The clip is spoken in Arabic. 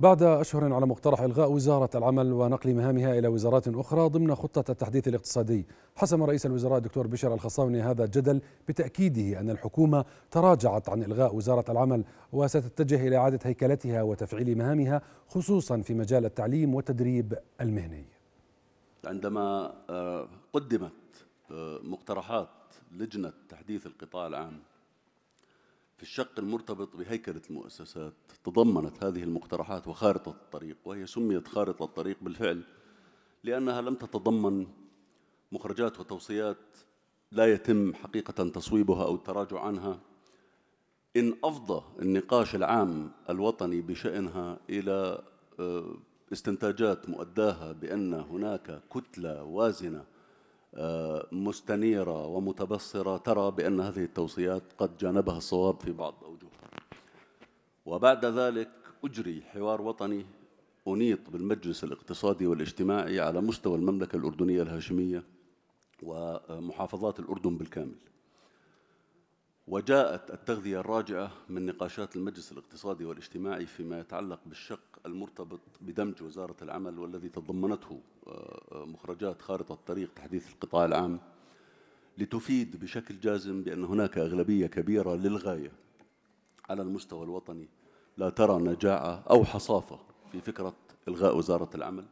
بعد أشهر على مقترح إلغاء وزارة العمل ونقل مهامها إلى وزارات أخرى ضمن خطة التحديث الاقتصادي حسم رئيس الوزراء الدكتور بشر الخصاوني هذا الجدل بتأكيده أن الحكومة تراجعت عن إلغاء وزارة العمل وستتجه إلى إعادة هيكلتها وتفعيل مهامها خصوصا في مجال التعليم والتدريب المهني عندما آه، قدمت آه، مقترحات لجنة تحديث القطاع العام في الشق المرتبط بهيكلة المؤسسات تضمنت هذه المقترحات وخارطة الطريق وهي سميت خارطة الطريق بالفعل لأنها لم تتضمن مخرجات وتوصيات لا يتم حقيقة تصويبها أو التراجع عنها إن أفضى النقاش العام الوطني بشأنها إلى آه، استنتاجات مؤداها بأن هناك كتلة وازنة مستنيرة ومتبصرة ترى بأن هذه التوصيات قد جانبها الصواب في بعض الأوجه وبعد ذلك أجري حوار وطني أنيط بالمجلس الاقتصادي والاجتماعي على مستوى المملكة الأردنية الهاشمية ومحافظات الأردن بالكامل وجاءت التغذية الراجعة من نقاشات المجلس الاقتصادي والاجتماعي فيما يتعلق بالشق المرتبط بدمج وزارة العمل والذي تضمنته آه، مخرجات خارطة طريق تحديث القطاع العام لتفيد بشكل جازم بأن هناك أغلبية كبيرة للغاية على المستوى الوطني لا ترى نجاعة أو حصافة في فكرة إلغاء وزارة العمل